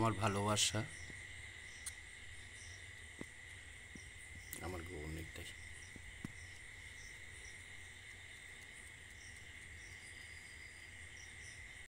আমার ভালোবাসা